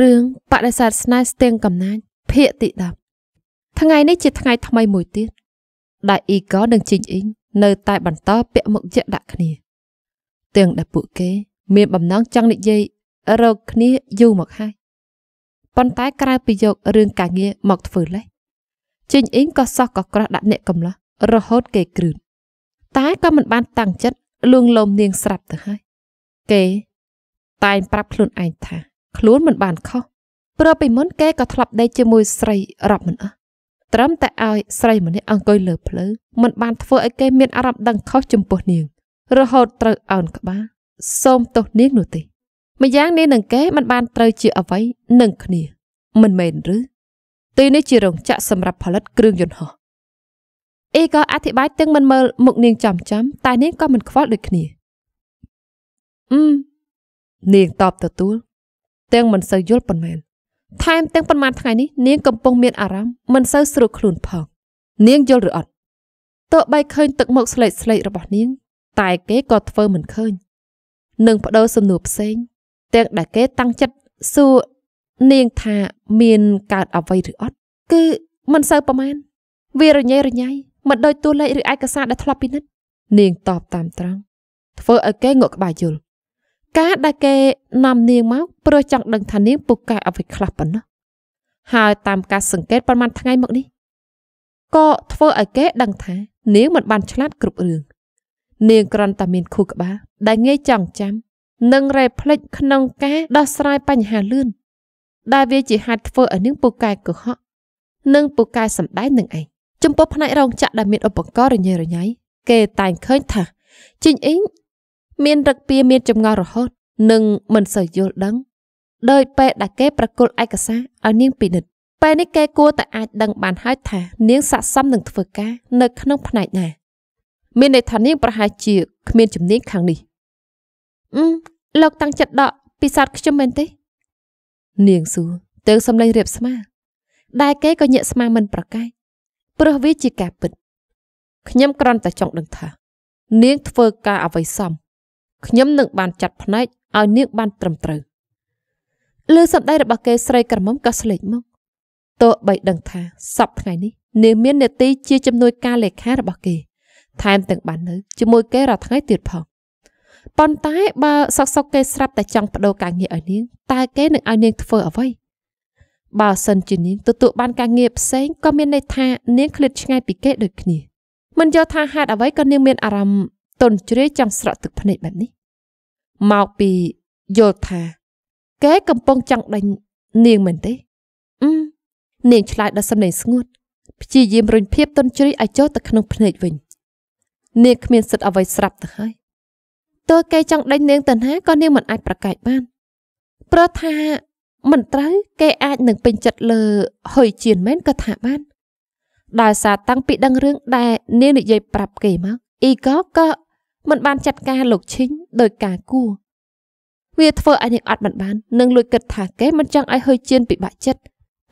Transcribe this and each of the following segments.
រឿងបដិសេធស្នេហ៍ស្ទៀងកំណាចភាគទី10ថ្ងៃនេះជាថ្ងៃថ្មីមួយទៀតដែលអ៊ីកនិងជីងអ៊ីងនៅតែបន្តពាក់មុខយៈដាក់គ្នាទាំងដែលពួកគេ មានបំណងចង់និយាយរកគ្នាយូរមកហើយប៉ុន្តែក្រៅពីយករឿងការងារមកធ្វើលេសជីងអ៊ីងក៏សោះក៏ក្រោះដាក់អ្នកកំឡោះរហូតគេគ្រឺនតែក៏មិនបានតាំងចិត្តលួងលោមនាងស្រាប់ទៅហើយ គេ តែងប្រាប់ខ្លួនឯងថាខ្លួនមិនបានខុសព្រោះពីមុនគេក៏ធ្លាប់ដេកជាមួយស្រីរាប់មិនអស់ត្រឹមតែឲ្យស្រីម្នាក់អង្គុយលើភ្លើងមិនបានធ្វើឲ្យគេមានអារម្មណ៍ដឹងខុសចំពោះនាង រហូតត្រូវអោនក្បាលសូមទោសនាងនោះទេម្យ៉ាងនាងនឹងគេមិនបានត្រូវជាអ្វីនឹងគ្នា មិនមែនឬទីនេះជារោងចក្រសម្រាប់ផលិតគ្រឿងយន្តហោះអេក៏អធិប្បាយទាំងមិនមើលមុខនាងចំចំតែនាងក៏មិនខ្វល់ដូចគ្នាអឺនាងតបទទួលទាំងមិនសូវយល់ប៉ុន្មានថែមទាំងប៉ុន្មានថ្ងៃនេះនាងកំពុងមានអារម្មណ៍មិនសូវស្រួលខ្លួនផងនាងយល់ឬអត់ទោះបីឃើញទឹកមុខស្លេកស្លេករបស់នាង តែគេក៏ធ្វើមិនឃើញនឹងបដូរសំណួរផ្សេង ទាំងដែលគេតាំងចិត្តសួរនាងថាមានកើតអ្វីឬអត់គឺមិនសូវប្រមាណវារញ៉េរញ៉ៃមិនដូចទួលេខឬឯកសារដែលធ្លាប់ពិនិត្យនាងតបតាមត្រង់ធ្វើឲ្យគេងក់ក្បាលយល់ការដែលគេនាំនាងមកព្រោះចង់ដឹងថានាងពូកែអ្វីខ្លះប៉ុណ្ណោះហើយតាមការសង្កេត ប្រហែលថ្ងៃមកនេះក៏ធ្វើឲ្យគេដឹងថានាងមិនបានឆ្លាតគ្រប់រឿងនាងគ្រាន់តែមានខួរក្បាលដែលងាយចង់ចាំនិងរែភ្លេចក្នុងការដោះស្រាយបញ្ហាលឿនដែលវាជាហេតុធ្វើឲ្យនាងពូកែកុហកនិងពូកែសម្ដែងនឹងឯងចំពោះផ្នែករោងចក្រដែលមានឧបករណ៍រញ៉េរញ៉ៃគេតែងឃើញថាជីងអ៊ីងមានរឹកពីមានចំងល់រហូតនិងមិនសូវយល់ដឹង ដោយពេលដែលគេប្រគល់ឯកសារឲ្យនាងពិនិត្យពេលនេះគេគួរតែអាចដឹងបានហើយថានាងស័ក្តិសមនឹងធ្វើការនៅ ក្នុងផ្នែកណាមានន័យថានាងប្រហែលជាគ្មានជំនាញខាងនេះអឺលោកតាំងចិត្តដកពិសាទខ្ញុំមែនទេនាងសួរទៅសំឡេងរៀបស្មារដែលគេក៏ញាក់ស្មាមិនប្រកែកព្រោះវាជាការពិត ខ្ញុំគ្រាន់តែចង់ដឹងថានាង ធ្វើការអ្វីសមខ្ញុំនឹងបានចាត់ផ្នែកឲ្យនាងបានត្រឹមត្រូវលើសម្ដីរបស់គេស្រីក្រមុំក៏ស្លេចមកទោះបីដឹងថាសប្ថ្ងៃនេះនាងមាននេតិជាជំនួយការលេខារបស់គេ ថែមទាំងបាននៅជាមួយគេរាល់ថ្ងៃទៀតផងប៉ុន្តែបើសក់សក់គេស្រាប់តែចង់បដូរការងារឲ្យនាងតើគេនឹងឲ្យនាងធ្វើអ្វីបើសិនជានាងទទួលបានការងារផ្សេងក៏មានន័យថានាងឃ្លាតឆ្ងាយពីគេដូចគ្នាមិនយល់ថាហេតុអ្វីក៏នាងមានអារម្មណ៍ទន់ជ្រាយចង់ស្រក់ទឹកភ្នែកបែបនេះមកពីយល់ថាគេកំពុងចង់ដេញនាងមែនទេអឺនាងឆ្លើយដល់សំឡេងស្ងួតព្យាយាមរុញភាពទន់ជ្រាយឲ្យចូលទៅក្នុងភ្នែកវិញនាងគ្មានសិទ្ធអ្វីស្រាប់ទៅហើយតើគេចង់ដេញនាងទៅណាក៏នាងមិនអាច ប្រកែកបានព្រោះថាមិនត្រូវគេអាចនឹងពេញចិត្តលើហុយជៀនមែនក៏ថាបានដោយសារតាំងពីដឹងរឿងដែលនាងនិយាយប្រាប់គេមកអ៊ីកក៏មិនបានចាត់ការលោកឈិញដោយការគួរវាធ្វើឲ្យនាងអត់មិនបាននឹងលួចគិតថាគេមិនចង់ឲ្យហុយជៀនពិបាកចិត្ត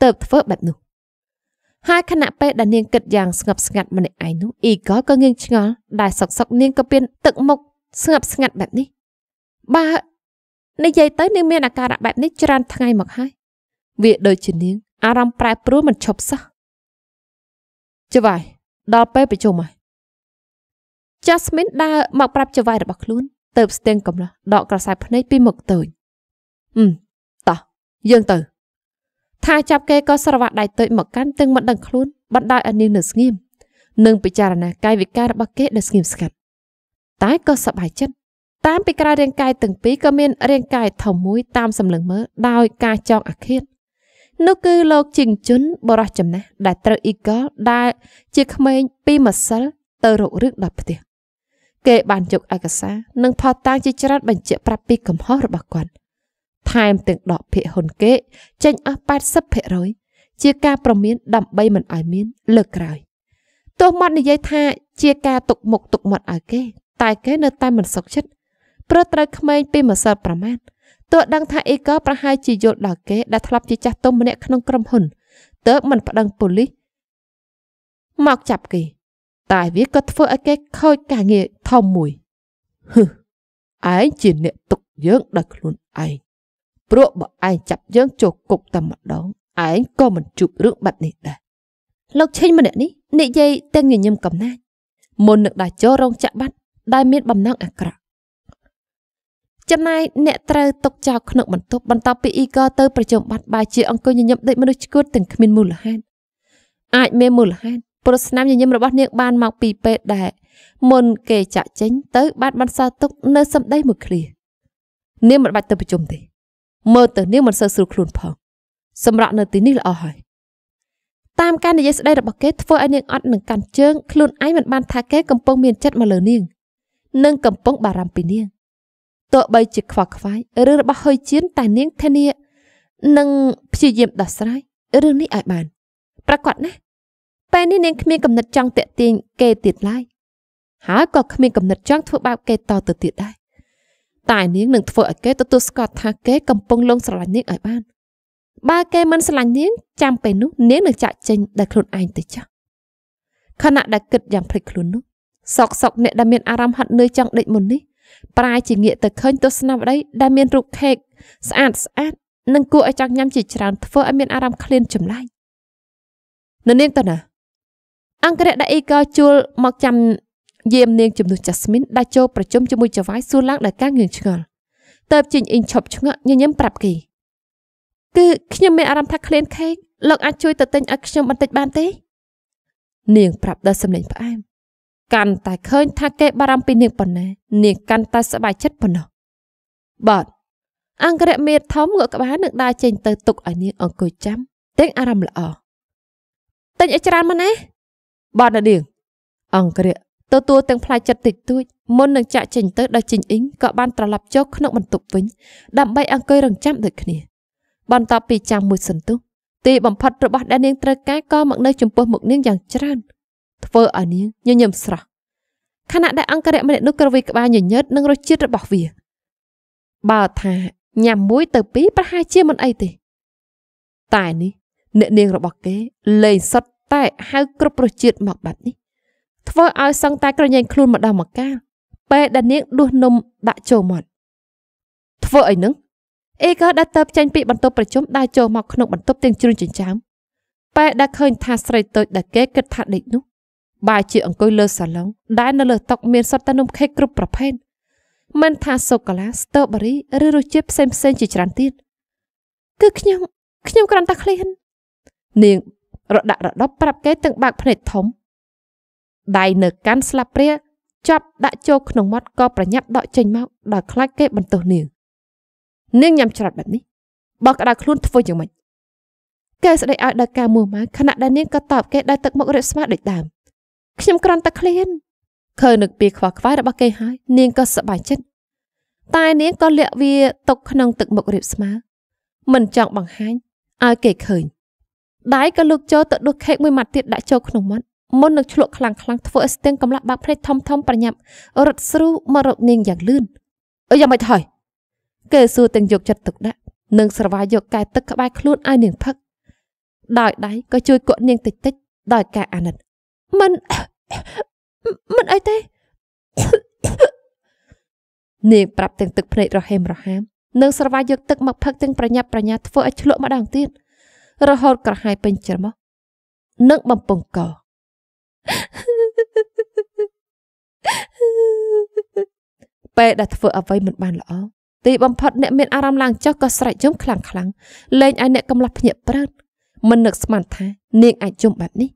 ទៅធ្វើបែបនោះហើយខណៈពេលដែលនាងគិតយ៉ាងស្ងប់ស្ងាត់ម្នាក់ឯងនោះអ៊ីកក៏ងាងឆ្ងល់ដែលសក់សក់នាងក៏ពៀនទឹកមុខស្ងប់ស្ងាត់បែបនេះបើនិយាយទៅនាងមានអាការៈបែបនេះច្រើនថ្ងៃមកហើយ វាដូចជានាង អារម្មណ៍ប្រែប្រួលមិនឈប់សោះចុះបាយដល់ពេលប្រជុំហើយ Jasmine ដើរមកប្រាប់ចៅហ្វាយរបស់ខ្លួនទៅស្ទៀងកំឡោះដកក្រសែភ្នែកពីមុខតូចអឹមតោះយើងទៅ ថាចាប់គេក៏ស្រវាក់ដៃតូចមកកាន់ទាំងមិនដឹងខ្លួនបណ្ដោយឲ្យនាងនៅស្ងៀមនិងពិចារណាកាយវិការរបស់គេដែលស្ងៀមស្ងាត់តែក៏សប្បាយចិត្តតាម ពីក្រៅរាងកាយទាំងពីរក៏មានរាងកាយធំមួយតាមសម្លឹងមើលដោយការចង់អាឃាតនោះគឺលោកជីងជុនបរោះចំណាស់ដែលត្រូវអ៊ីកលដែល ជាក្មេងពីម្សិលទៅរករឹកដល់ផ្ទះគេ បានយកឯកសារនិងផតាំងជាច្រើនបញ្ជាក់ប្រាប់ពីកំហុសរបស់គាត់ថែមទាំងដកភាគហ៊ុនគេ ចេញអស់80%ជាការ ប្រមានដើម្បីមិនឲ្យមានលើកក្រោយទោះមាត់និយាយថាជាការទុកមុខទុកមាត់ឲ្យគេ តែគេនៅតែមិនសុខចិត្តព្រោះត្រូវក្មេងពីម្សិលប្រមាណទោះដឹងថាអ៊ីកោប្រហែលជាយល់ដល់គេដែលធ្លាប់ជាចាស់ទុំម្នាក់ក្នុងក្រុមហ៊ុនទើបមិនប្តឹងប៉ូលីសមកចាប់គេតែវាក៏ធ្វើឲ្យគេខូចការងារធំមួយហឹឯងជាអ្នកទុកយើងដោយខ្លួនឯងព្រោះបើឯងចាប់យើងចូលគុកតែម្ដងឯងក៏មិនជួបរឿងបាត់នេះដែរលោកឆេងម្នាក់នេះនិយាយទាំងញញឹមកំណាចមុននឹងដាច់ចូលរោងចក្របាត់ដែលមានបំណងអាក្រក់ចំណែកអ្នកត្រូវຕົកចោលក្នុងបន្ទប់បន្ទាប់ពីអ៊ីកទៅប្រជុំបាត់បាយជាអង្គញញឹមដូចមនុស្សឈួតទាំងគ្មានមូលហេតុអាចមានមូលហេតុព្រោះស្នាមញញឹមរបស់នាងបានមកពីពេទ្យដែរមុនគេចាក់ចេញទៅបានបន្សល់ទុកនៅសម្ដីមួយឃ្លានាងមិនបាច់ទៅប្រជុំទេមើលទៅនាងមិនសូវស្រួលខ្លួនផង សម្រាប់នៅទីនេះល្អហើយតាមការនិយាយស្ដីរបស់គេធ្វើឲ្យនាងអត់នឹងកាន់ជើងខ្លួនឯងមិនបានថាគេកំពុងមានចិត្តមកលើនាងនិងកំពុងបារម្ភពីនាងទោះបីជាខ្វល់ខ្វាយរឿងរបស់ហុយជៀនតែនាងធានានឹងព្យាយាមដោះស្រាយរឿងនេះឲ្យបានប្រកបណាស់ពេលនេះនាងគ្មានគំនិតចង់តាក់ទាញគេទៀតឡើយហើយក៏គ្មានគំនិតចង់ធ្វើបែបគេតទៅទៀតដែរតែនាងនឹងធ្វើឲ្យគេទទួលស្គាល់ថាគេកំពុងលងស្រឡាញ់នាងឲ្យបាន បើគេមិនស្រឡាញ់នាងចាំពេលនោះនាងនឹងចាក់ចេញដោយខ្លួនឯងទៅចាស់ខណៈដែលគិតយ៉ាងភ្លេចខ្លួននោះសោកសោកអ្នកដែលមានអារម្មណ៍ហត់នឿយចង់ដេកមុននេះប្រាយជាងាកទៅឃើញទស្សនវដ្តីដែលមានរូបខេកស្អាតស្អាតនិងគួរឲ្យចង់ញ៉ាំជាច្រើនធ្វើឲ្យមានអារម្មណ៍ឃ្លានចម្លែកនៅនាងតាណាអង្គរៈដែលអ៊ីកោជួលមកចាំយាមនាងជំនួសចាស្មីនដែលចូលប្រជុំជាមួយចវាយសួរឡើងដោយការងឿងឆ្ងល់តើបជីងអ៊ីងឈប់ឆ្ងក់ញញឹមប្រាប់គេគឺខ្ញុំមានអារម្មណ៍ថាឃ្លានខេកលោកអាចជួយទៅទិញឲ្យខ្ញុំបន្តិចបានទេនាងប្រាប់ដល់សំឡេងផ្អែមកាន់តែឃើញថាគេបារម្ភពីនាងប៉ុណ្ណានាងកាន់តែសប្បាយចិត្តប៉ុណ្ណោះបាទអង្គរៈមេធំងក់ក្បាលនឹងដើរចេញ ទៅទុកឲ្យនាងអង្គុយចាំទាំងអារម្មណ៍ល្អទិញឲ្យច្រើនមកណាបាទអ្នកនាងអង្គរៈទទួលទាំងផ្លែចិត្តតិចតួចមុននឹងចាក់ចេញទៅដល់ជីងអ៊ីងក៏បានត្រឡប់ចូលក្នុងបន្ទប់វិញដើម្បីអង្គុយរងចាំដូចគ្នាបន្ទាប់ពីចាំមួយសន្ទុះទីបំផុតរបស់ដែលនាងត្រូវការក៏មកនៅចំពោះមុខនាងយ៉ាងច្រើនធ្វើឲ្យនាងញញឹមស្រស់ខណៈដែលអង្គរៈម្នាក់នោះក្រវីក្បាលញញើតនឹងរសជាតិរបស់វាបើថាញ៉ាំមួយទៅពីរប្រហែលជាមិនអីទេ តែនេះអ្នកនាងរបស់គេលែងសុតតែហៅគ្រប់រសជាតិមកបាត់នេះធ្វើឲ្យសឹងតែក្រញែងខ្លួនម្ដងម្កាលពេលដែលនាងដួសនំដាក់ចូលមាត់ធ្វើអីនឹងអេក៏ដែលតើបចេញពីបន្ទប់ប្រជុំដើរចូលមកក្នុងបន្ទប់ទាំងជ្រុញចិញ្ចើមពេលដែលឃើញ ថាស្រីតូចដែលគេគិតថាដេកនោះបែរជាអង្គុយលើសាឡុងដែលនៅលើតុមានសុទ្ធតែនំខេកគ្រប់ប្រភេទមិនថាសូកូឡាស្ទ្រូប៊េរីឬរសជាតិផ្សេងៗជាច្រើនទៀតគឺខ្ញុំខ្ញុំគ្រាន់តែឃ្លាននាងរដាក់រដប់ប្រាប់គេទាំងបើកភ្នែកធំដៃនៅ កាន់ស្លាបព្រាចាប់ដាក់ចូលក្នុងមាត់ក៏ប្រញាប់ដកចេញមកដល់ខ្លាចគេបន្ទោសនាងនាងញ៉ាំច្រត់បែបនេះបើក្តៅខ្លួនធ្វើយ៉ាងម៉េចគេស្ដីឲ្យដល់ការមួម៉ៅខណៈដែលនាងក៏តបគេដោយទឹកមុខរាបស្មើដូចដើមខ្ញុំក្រាន់តែឃ្លានឃើញនឹកពីខ្វះខ្វាយរបស់គេហើយនាងក៏សប្បាយចិត្តតែនាងក៏លាក់វាទុកក្នុងទឹកមុខរាបស្មើមិនចង់បង្ហាញឲ្យគេឃើញដៃក៏លើកចូលទៅដួសខេកមួយម៉ាត់ទៀតដាក់ចូលក្នុងមាត់មុននឹងឆ្លក់ខ្លាំងខ្លាំងធ្វើឲ្យស្ទៀងកំឡាក់បាក់ភ្នែកធំធំប្រញាប់រត់ស្រូវមករកនាងយ៉ាងលឿនអីយ៉ាងម៉េចហើយគេសួរទាំងយកចិត្តទុកដាក់និងស្រវាយយកកែទឹកក្បែរខ្លួនឲ្យនាងផឹកដោយដៃក៏ជួយគក់នាងតិចតិចដោយការអាណិតមិនមិនអីទេនាងប្រាប់ទាំងទឹកភ្នែករហេមរហាមនិងស្រវាយយកទឹកមកផឹកទាំងប្រញាប់ប្រញាល់ធ្វើឲ្យឆ្លក់ម្ដងទៀតរហូតក្រហាយពេញច្រមុះនិងបំពង់កពេលដែលធ្វើអ្វីមិនបានល្អទីបំផុតអ្នកមានអារម្មណ៍ឡើងចុះក៏ស្រែកយំខ្លាំងខ្លាំងលែងឲ្យអ្នកកំឡោះភ្ញាក់ប្រើតមិននឹកស្មានថានាងអាចយំបែបនេះ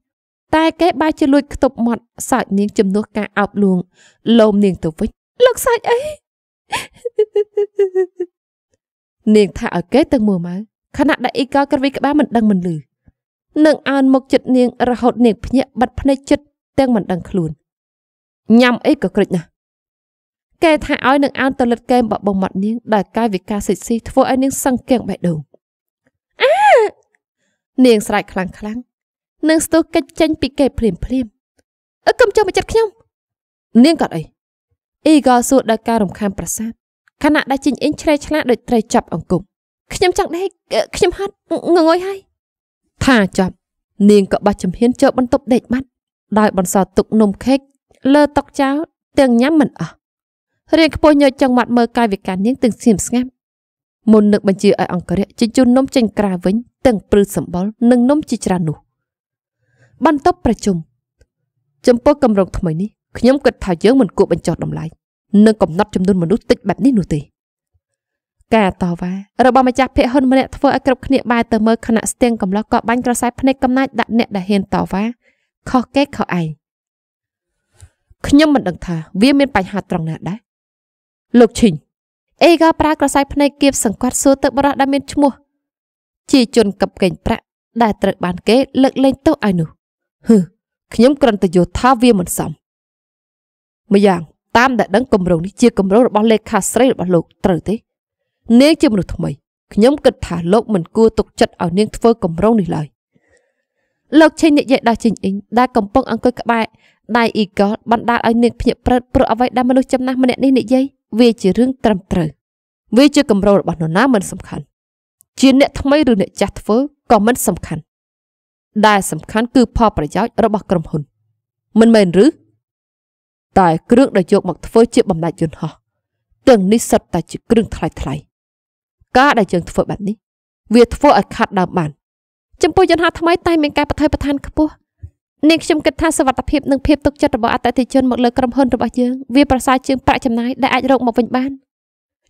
តែគេបែរជាលួចខ្ទប់មាត់សើចនាងជំនួសការអោបលួង លោមនាងទៅវិញលោកសើចអីនាងថាឲ្យគេទៅមើលមកខណៈដែលអ៊ីកលក្រវីក្បាលមិនដឹងមិនឮនឹងអើនមុខចិត្តនាង រហូតនាងភ្ញាក់បាត់ភ្នែកចិត្តទាំងមិនដឹងខ្លួនញ៉ាំអីក៏ក្រេចណាស់កែថាឲ្យនឹងអើនទៅលិតកែមបបងមាត់នាងដែលកាយវិការសិចស៊ីធ្វើឲ្យនាងសឹងកៀងបេះដូងអានាងស្រែកខ្លាំងខ្លាំងនឹងស្ទុះកិច្ចចេញពីគេភ្លាមភ្លាមអើកុំចូលមកចិត្តខ្ញុំនាងក៏អីអ៊ីក៏សួរដល់ការរំខានប្រាសាទខណៈដែលជីងអ៊ីងឆ្លេឆ្លាដោយត្រីចាប់អង្គប់ខ្ញុំចង់ដេកខ្ញុំហត់ងងុយហើយថាចប់ នាងក៏បោះចំហៀនចូលបន្ទប់ដេកបាត់ដោយបន្សល់ទុកនំខេកលើតុចោលទាំងញ៉ាំមិនអស់រៀងខ្ពស់ញើចចង់មាត់មើលកាយវិការនាងទាំងស្ងៀមស្ងាត់មុននឹកបញ្ជាឲ្យអង្គរៈជញ្ជូននំចេញក្រៅវិញទាំងព្រឹសសម្បល់និងនំជាច្រើននោះបន្ទប់ប្រជុំចំពោះគម្រោងថ្មីនេះខ្ញុំគិតថាយើងមិនគួរបញ្ចោះតម្លៃនិងកំណត់ចំនួនមនុស្សតិចបែបនេះនោះទេការតវ៉ារបស់ម្ចាស់ភៀកហ៊ុនម្នាក់ធ្វើឲ្យគ្រប់គ្នាបែរទៅមើលខណៈស្ទៀងកំឡោះក៏បាញ់ក្រសែភ្នែកកំណាចដាក់អ្នកដែលហ៊ានតវ៉ាខុសគេខុសឯងខ្ញុំមិនដឹងថាវាមាន បញ្ហាត្រង់ណាដែរលោកឈីងអេក៏ប្រើក្រសែភ្នែកគៀបសង្កត់សួរទៅបរិះដែលមានឈ្មោះជាជនកັບកេងប្រាក់ដែលត្រូវបាន គេ លើកលែងទោសឲ្យនោះហឺខ្ញុំគ្រាន់តែយល់ថាវាមិនសមម្យ៉ាង តាមដែលដឹងគម្រោងនេះជាគម្រោងរបស់លេខាស្រីរបស់លោកត្រូវទេនាងជាមនុស្សថ្មីខ្ញុំគិតថាលោកមិនគួរទុកចិត្តឲ្យនាងធ្វើកម្រងនេះឡើយលោកឆេញនិយាយដល់ជីងអ៊ីងដែលកំពុងអង្គុយក្បែរដៃអ៊ីកលបណ្ដាលឲ្យនាងភ្ញាក់ព្រឹតព្រោះអ្វីដែលមនុស្សចំណាស់ម្នាក់នេះនិយាយវាជារឿងត្រឹមត្រូវវាជាកម្រោរបស់នរណាមិនសំខាន់ជា អ្នក ថ្មីឬអ្នកចាស់ធ្វើក៏មិនសំខាន់ ដែលសំខាន់ គឺផលប្រយោជន៍របស់ក្រុមហ៊ុនមិនមែនឬតែគ្រឿងដែលយកមកធ្វើជាបំណាច់យន្តហោះទាំងនេះសុទ្ធតែជាគ្រឿងថ្លៃថ្លៃការដែលយើងធ្វើបែបនេះវាធ្វើឲ្យខាត់ដើមបាន ចំពោះយន្តហោះថ្មីតែមានការបថយប្រឋានខ្ពស់នេះខ្ញុំគិតថាសវត្ថភាពនិងភាពទុកចិត្តរបស់អតិថិជនមកលើក្រុមហ៊ុនរបស់យើងវាប្រសើរជាងប្រាក់ចំណាយដែលអាចរកមកវិញបាន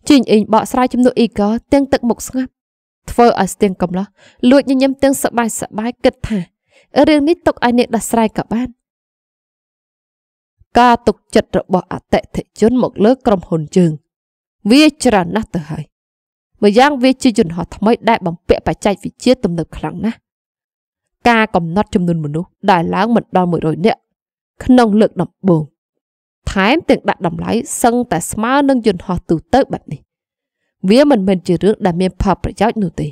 ជីងអេងបកស្រាយចំនួនអ៊ីកទាំងទឹកមុខស្ងាត់ធ្វើឲ្យស្ទៀងកំឡោះលួចញញឹមទាំងសបាយសបាយគិតថារឿងនេះទុកឲ្យអ្នកដោះស្រាយក៏បានការទុកចិត្តរបស់អតិថិជនមកលើក្រុមហ៊ុនជើង វាច្រើនណាស់ទៅហើយម្យ៉ាងវាជាយន្តហោះថ្មីដែលបំពាក់បច្ចេកវិទ្យាទំនើបខ្លាំងណាស់ការកំណត់ចំនួនមនុស្សដែលឡើងមិនដល់100នាក់ក្នុង លើកដំបូង ថែមទាំងដាក់តម្លៃសឹងតែស្មើនឹងយន្តហោះទូទៅបែបនេះ វាមិនមែនជារឿងដែលមានផលប្រយោជន៍នោះទេ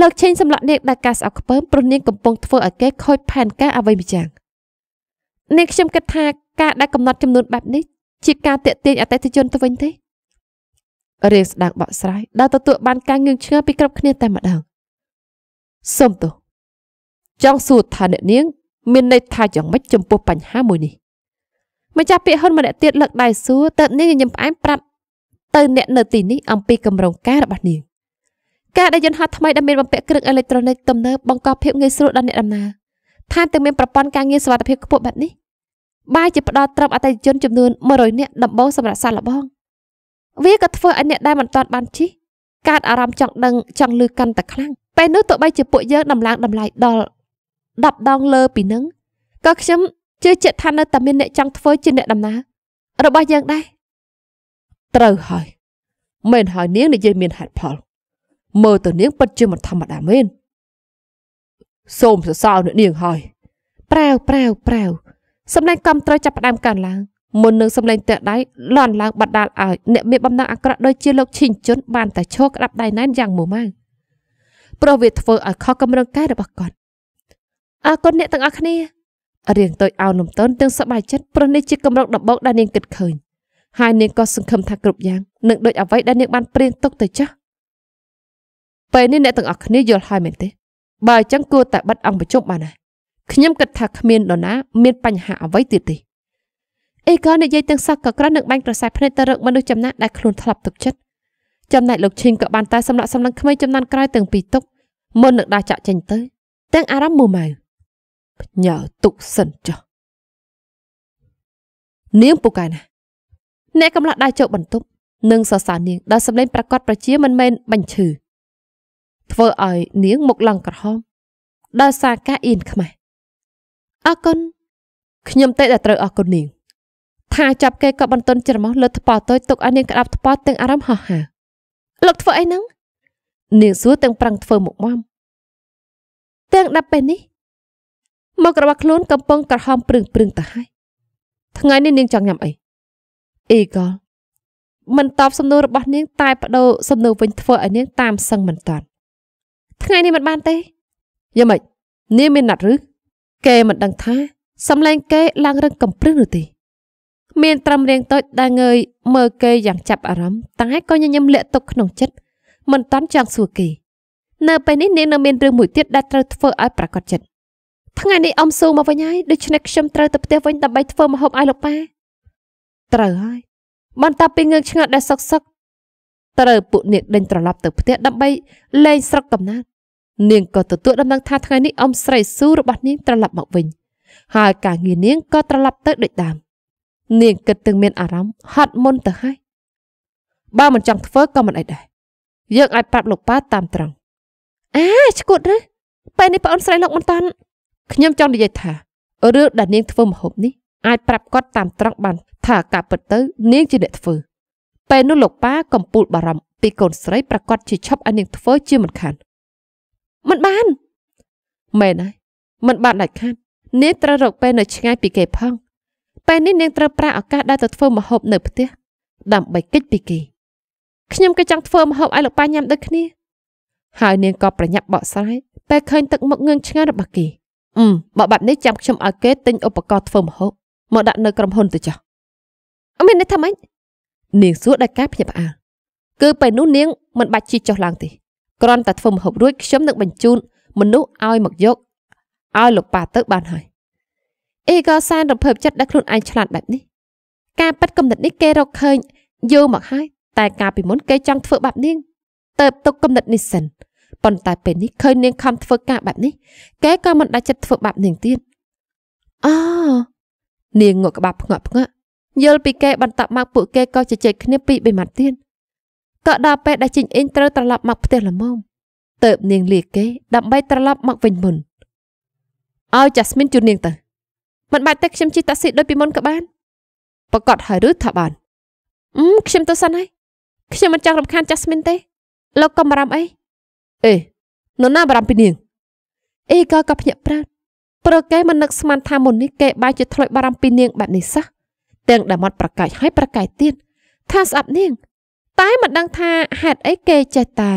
លោកឆេងសម្លាក់នាងដែលការស្អប់ខ្ពើមព្រោះនាងកំពុងធ្វើឲ្យគេខូចផែនការអ្វីម្យ៉ាងនាងខ្ញុំគិតថាការដែលកំណត់ចំនួនបែបនេះជាការតេទៀងអតិថិជនទៅវិញទេរៀងស្ដាងបកស្រាយដែលទទួលបានការងឿងឆ្ងល់ពីគ្រប់គ្នាតែម្ដងសុំទោសចង់សួរថាអ្នកនាង មានន័យថាយ៉ាងម៉េចចំពោះបញ្ហាមួយនេះម្ចាស់ពាក្យហ៊ុនម្នាក់ទៀតលើកដៃសួរតើនាងញញឹមផ្អែមប្រាប់ទៅអ្នកនៅទីនេះអំពីកម្រងការរបស់នាងការដែលយន្តហោះថ្មីដែលមានបំពាក់គ្រឿងអេឡិចត្រូនិកទំនើបបង្កប់ភាពងាយស្រួលដល់អ្នកដំណើរថែមទាំងមានប្រព័ន្ធការងារសុវត្ថិភាពខ្ពស់បែបនេះបាយជាផ្ដល់ត្រឹមអតិថិជនចំនួន100នាក់ដំបូងសម្រាប់សាក់លបងវាក៏ធ្វើឲ្យអ្នកដែលមិនទាន់បានជិះកើតអារម្មណ៍ចង់ដឹងចង់លឺកាន់តែខ្លាំងពេលនោះទោះបីជាពួកយើងដំឡើងតម្លៃដល់10ដងលើពីនឹងក៏ខ្ញុំជឿជាក់ថានៅតែមាន អ្នកចង់ធ្វើជាអ្នកដំណើររបស់យើងដែរត្រូវហើយមែនហើយនាងនិយាយមានហេតុផល មើលទៅនាងពិតជាមិនធម្មតាមែនសូមសរសើរអ្នកនាងហើយប្រាវប្រាវប្រាវសម្លេងកំត្រូវចាប់ផ្ដើមកើនឡើងមុននឹងសម្លេងតេះដៃលន់ឡើងបដាលឲ្យអ្នកមានបំណងអាក្រក់ដូចជាលោកឈីងជុនបានតែឈរក្តាប់ដៃណែនយ៉ាងមួម៉ៅព្រោះវាធ្វើឲ្យខកកំរឹងកាយរបស់គាត់អរគុណអ្នកទាំងអស់គ្នារៀងតូចអោនលំទោនទាំងសប្បាយចិត្តព្រោះនេះជាកម្រងដំបូងដែលនាងគិតឃើញហើយនាងក៏សង្ឃឹមថាគ្រប់យ៉ាងនឹងដូចអ្វីដែលនាងបានព្រៀងទុកទៅចាស់ពេលនេះអ្នកទាំងអស់គ្នាយល់ហើយមែនទេបើអញ្ចឹងគួរតែបិទអង្គប្រជុំបានហើយខ្ញុំគិតថាគ្មាននរណាមានបញ្ហាអ្វីទៀតទេអេកននិយាយទាំងសឹកក៏ក្រនឹងបាញ់ក្រសែភ្នែកទៅរកមនុស្សចំណាស់ដែលខ្លួនធ្លាប់ទុកចិត្តចំណែកលោកឈីងក៏បានតែសម្លាក់សម្លឹងក្មេងចំណាន់ក្រោយទាំងពីរទុកមុននឹងដាស់ចាក់ចេញទៅទាំងអារម្មណ៍មួម៉ៅផ្ញើទុកសិនចុះនាងពូកែណាស់អ្នកកំឡោះដៃចូលបន្ទប់និងសរសើរនាងដែលសម្លេងប្រកាសប្រជាមិនមែនបញ្ឈឺធ្វើឲ្យ នាងមុខឡើងក្រហមដោយសារការអៀនខ្មាស់អរគុណខ្ញុំតែតែត្រូវអរគុណនាងថាចាប់គេក៏បន្ទន់ច្រមុះលើថ្ពល់តូចទុកឲ្យនាងក្តាប់ថ្ពល់ទាំងអារម្មណ៍ហោះហើរលោកធ្វើអីហ្នឹងនាងសួរទាំងប្រឹងធ្វើមុខមាំទាំងដាប់ពេលនេះមករបស់ខ្លួនកំពុងក្រហមព្រឹងព្រឹងទៅហើយថ្ងៃនេះនាងចង់ញ៉ាំអីអីក៏មិនតបសំណួររបស់នាង តែបដូរសំណួរវិញធ្វើឲ្យនាង តាមសឹងមិនតាន់ថ្ងៃនេះមិនបានទេយ៉ាងម៉េចនាងមានណាត់ឬគេមិនដឹងថាសំឡេងគេឡើងរឹងកំព្រឹងនោះទេមានត្រឹមរាងតូចដែលងើយមើលគេយ៉ាងចាប់អារម្មណ៍តែក៏ញញឹមលាក់ទុកក្នុងចិត្តមិនតាន់ចង់សួរគេនៅពេលនេះនាងនៅមានរឿងមួយទៀតដែលត្រូវធ្វើឲ្យប្រកបចិត្តថ្ងៃនេះអ៊ំស៊ូមកវិញហើយដូច្នេះខ្ញុំត្រូវទៅផ្ទះវិញដើម្បីធ្វើម្ហូបឲ្យលោកប៉ាត្រូវហើយបន្តពីងើកឆ្ងល់ដែលសុកសុកត្រូវពួកនាងដេញត្រឡប់ទៅផ្ទះដើម្បីលេងស្រុកកំណើតនាងក៏ទទួលដំណឹងថាថ្ងៃនេះអ៊ំស្រីស៊ូរបស់នាងត្រឡប់មកវិញហើយការងារនាងក៏ត្រឡប់ទៅដូចដើម។នាងគិតទាំងមានអារម្មណ៍ហត់មុនទៅហើយបើមិនចង់ធ្វើក៏មិនអីដែរយើងអាចប្រាប់លោកប៉ាតាមត្រង់អាឈួតឬពេលនេះប្អូនស្រីលោកមិនតាន់ខ្ញុំចង់និយាយថារឿងដែលនាងធ្វើមហូបនេះអាចប្រាប់គាត់តាមត្រង់បានថាការពិតទៅនាងជាអ្នកធ្វើពេលនោះលោកប៉ាកំពូលបារម្ភពីកូនស្រី ប្រកាសជាឈប់ឲ្យនាងធ្វើជាមិនខានមិនបានមែនហើយមិនបានដាច់ខាតនាងត្រូវរកពេលនៅឆ្ងាយពីគេផងពេលនេះនាងត្រូវប្រាឱកាសដែលទៅធ្វើម្ហូបនៅផ្ទះដើម្បីគេចពីគេខ្ញុំក៏ចង់ធ្វើម្ហូបឲ្យលោកប៉ាញ៉ាំដូចគ្នាហើយនាងក៏ប្រញាប់បកស្រាយពេលឃើញទឹកមុខងឿងឆ្ងាយរបស់គេអឺបើបាត់នេះចាំខ្ញុំឲ្យគេទិញឧបករណ៍ធ្វើម្ហូបមកដាក់នៅក្រុមហ៊ុនទៅចុះមានន័យថាម៉េចនាងសួរដោយការភ្ញាក់ផ្អើលគឺពេលនោះនាងមិនបាច់ជិះចុះឡើងទេគ្រាន់តែធ្វើម្ហូបរួចខ្ញុំនឹងបញ្ជូនមនុស្សឲ្យមកយកឲ្យលោកប៉ាទៅបានហើយអីក៏សែនរំភើបចិត្តដែលខ្លួនឯងឆ្លាតបែបនេះការប៉ັດកំណត់នេះគេរកឃើញយូរមកហើយតែកាលពីមុនគេចង់ធ្វើបាបនាងទៅទុកកំណត់នេះសិនប៉ុន្តែពេលនេះឃើញនាងខំធ្វើការបែបនេះគេក៏មិនដាច់ចិត្តធ្វើបាបនាងទៀតអូនាងងក់ក្បាលផ្ងក់ផ្ងក់យល់ពីគេបន្តមកពួកគេក៏ជជែកគ្នាពីបីម៉ាត់ទៀតក៏ដល់ពេលដែលជីងអ៊ីងត្រូវត្រឡប់មកផ្ទះល្មមទៅបនាងលាគេដើម្បីត្រឡប់មកវិញមុនឲ្យចាស់មីនជូននាងទៅមិនបាច់ទេខ្ញុំជិះតាក់ស៊ីដូចពីមុនក៏បានប្រកាសហើយឬថាបានអឺខ្ញុំទៅសិនហើយខ្ញុំមិនចង់រំខានចាស់ស្មីនទេ លោកកុំបារម្ភអីអេនរណាបារម្ភពីនាងអេក៏ក៏ភ្ញាក់ប្រាណព្រោះគេមិននឹកស្មានថាមុននេះគេបែរជាធ្លាប់បារម្ភពីនាងបែបនេះសោះទាំងដែលមាត់ប្រកាយហើយប្រកាយទៀតថាស្អប់នាង តែមិនដឹងថាហេតុអីគេចេះតែ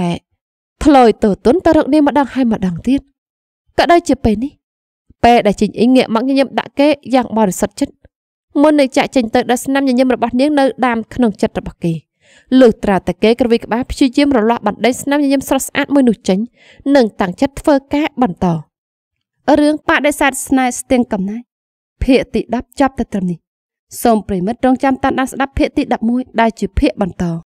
ធ្លោយទៅទុនទៅរក នាងម្ដងហើយម្ដងទៀតក៏ដូចជាពេលនេះពេលដែលជីងអ៊ីងងាកមកញញឹមដាក់គេយ៉ាងបរិសុទ្ធចិត្តមុននឹងចាក់ចេញទៅដល់ស្នាមញញឹមរបស់នាងនៅដើមក្នុងចិត្តរបស់គេលើត្រាតែគេក្រវីក្បាលព្យាយាមរលាស់បណ្ដេញស្នាមញញឹមស្រស់ស្អាតមួយនោះចេញនិងតាំងចិត្តធ្វើការបន្តរឿងបដិសេធស្នេហ៍ស្ទៀងកំណាយភាគទី10ចប់តែត្រឹមនេះសូមប្រិមិត្តរងចាំតាមដានស្ដាប់ភាគទី11ដែលជាភាគបន្ត